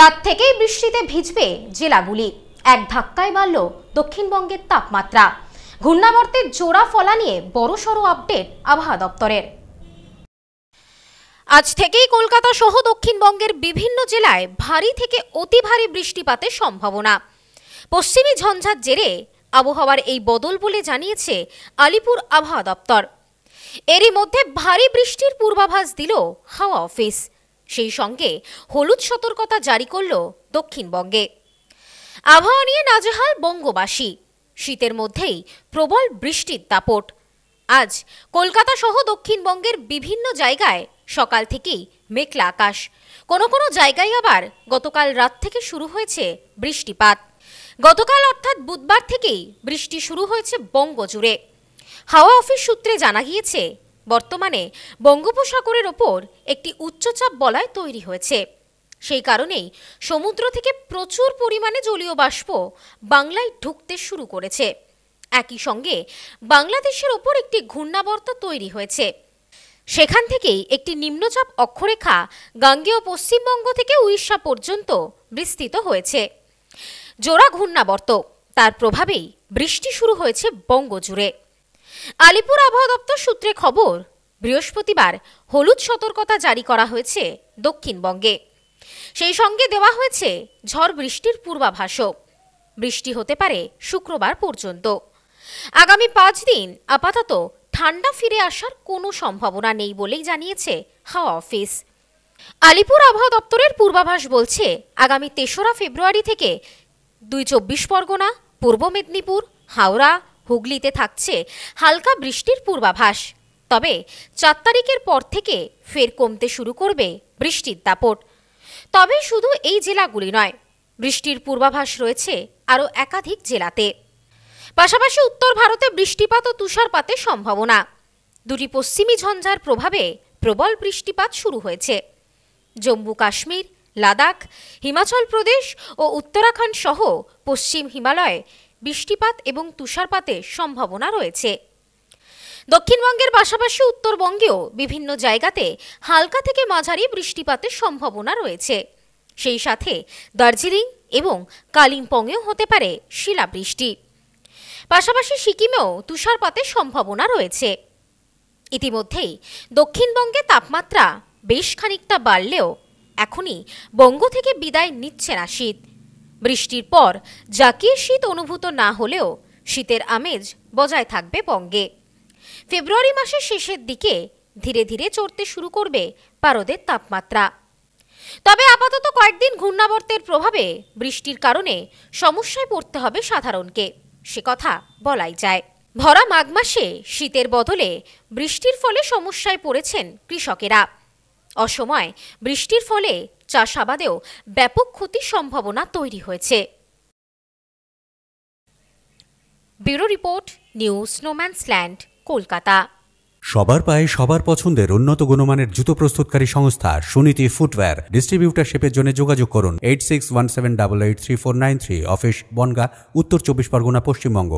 রাত থেকেই বৃষ্টিতে ভিজবে জেলাগুলি এক ধাক্কায় বাড়ল দক্ষিণবঙ্গের তাপমাত্রা ঘূর্ণাবর্তের জোড়া ফলা নিয়ে বড়সড় আপডেট আবহাওয়া দপ্তরের আজ থেকেই কলকাতা সহ দক্ষিণবঙ্গের বিভিন্ন জেলায় ভারী থেকে অতি ভারী বৃষ্টিপাতের সম্ভাবনা পশ্চিমী ঝঞ্ঝার জেরে আবহাওয়ার এই বদল বলে জানিয়েছে আলিপুর আবহাওয়া দপ্তর এরই মধ্যে ভারী বৃষ্টির পূর্বাভাস দিল হাওয়া অফিস সেই সঙ্গে হলুদ সতর্কতা জারি করল দক্ষিণবঙ্গে আবহাওয়া নিয়ে নাজেহাল বঙ্গবাসী শীতের মধ্যেই প্রবল বৃষ্টির দাপট আজ কলকাতা সহ দক্ষিণবঙ্গের বিভিন্ন জায়গায় সকাল থেকেই মেঘলা আকাশ কোনো কোনো জায়গায় আবার গতকাল রাত থেকে শুরু হয়েছে বৃষ্টিপাত গতকাল অর্থাৎ বুধবার থেকেই বৃষ্টি শুরু হয়েছে বঙ্গজুড়ে হাওয়া অফিস সূত্রে জানা গিয়েছে বর্তমানে বঙ্গোপসাগরের ওপর একটি উচ্চচাপ বলয় তৈরি হয়েছে সেই কারণেই সমুদ্র থেকে প্রচুর পরিমাণে জলীয় বাষ্প বাংলায় ঢুকতে শুরু করেছে একই সঙ্গে বাংলাদেশের ওপর একটি ঘূর্ণাবর্ত তৈরি হয়েছে সেখান থেকেই একটি নিম্নচাপ অক্ষরেখা গাঙ্গেয় পশ্চিমবঙ্গ থেকে উড়িষ্যা পর্যন্ত বিস্তৃত হয়েছে জোড়া ঘূর্ণাবর্ত তার প্রভাবেই বৃষ্টি শুরু হয়েছে বঙ্গজুড়ে আলিপুর আবহাওয়া দপ্তর সূত্রে খবর বৃহস্পতিবার হলুদ সতর্কতা জারি করা হয়েছে দক্ষিণবঙ্গে সেই সঙ্গে দেওয়া হয়েছে ঝড় বৃষ্টির পূর্বাভাসও বৃষ্টি হতে পারে শুক্রবার পর্যন্ত আগামী পাঁচ দিন আপাতত ঠান্ডা ফিরে আসার কোনো সম্ভাবনা নেই বলেই জানিয়েছে হাওয়া অফিস আলিপুর আবহাওয়া দপ্তরের পূর্বাভাস বলছে আগামী তেসরা ফেব্রুয়ারি থেকে দুই চব্বিশ পরগনা পূর্ব মেদিনীপুর হাওড়া হুগলিতে থাকছে হালকা বৃষ্টির পূর্বাভাস তবে চার তারিখের পর থেকে ফের কমতে শুরু করবে বৃষ্টির দাপট তবে শুধু এই জেলাগুলি নয় বৃষ্টির পূর্বাভাস রয়েছে আরও একাধিক জেলাতে পাশাপাশি উত্তর ভারতে বৃষ্টিপাত ও তুষারপাতের সম্ভাবনা দুটি পশ্চিমী ঝঞ্ঝার প্রভাবে প্রবল বৃষ্টিপাত শুরু হয়েছে জম্মু কাশ্মীর লাদাখ হিমাচল প্রদেশ ও উত্তরাখণ্ড সহ পশ্চিম হিমালয়ে বৃষ্টিপাত এবং তুষারপাতের সম্ভাবনা রয়েছে দক্ষিণবঙ্গের পাশাপাশি উত্তরবঙ্গেও বিভিন্ন জায়গাতে হালকা থেকে মাঝারি বৃষ্টিপাতের সম্ভাবনা রয়েছে সেই সাথে দার্জিলিং এবং কালিম্পংয়েও হতে পারে শিলাবৃষ্টি পাশাপাশি সিকিমেও তুষারপাতের সম্ভাবনা রয়েছে ইতিমধ্যেই দক্ষিণবঙ্গে তাপমাত্রা বেশ খানিকটা বাড়লেও এখনই বঙ্গ থেকে বিদায় নিচ্ছে না শীত বৃষ্টির পর জাকিয়ে শীত অনুভূত না হলেও শীতের আমেজ বজায় থাকবে বঙ্গে ফেব্রুয়ারি মাসের শেষের দিকে ধীরে ধীরে চড়তে শুরু করবে পারদের তাপমাত্রা তবে আপাতত কয়েকদিন ঘূর্ণাবর্তের প্রভাবে বৃষ্টির কারণে সমস্যায় পড়তে হবে সাধারণকে সে কথা বলাই যায় ভরা মাঘ মাসে শীতের বদলে বৃষ্টির ফলে সমস্যায় পড়েছেন কৃষকেরা অসময় বৃষ্টির ফলে চাষাবাদেও ব্যাপক ক্ষতির সম্ভাবনা তৈরি হয়েছে ব্যুরো রিপোর্ট নিউজ স্নোম্যান্স কলকাতা সবার পায়ে সবার পছন্দের উন্নত গুণমানের জুতো প্রস্তুতকারী সংস্থা সুনীতি ফুটওয়্যার ডিস্ট্রিবিউটারশিপের জন্য যোগাযোগ করুন eight six one seven double eight three four nine three office Bongaon উত্তর চব্বিশ পরগনা পশ্চিমবঙ্গ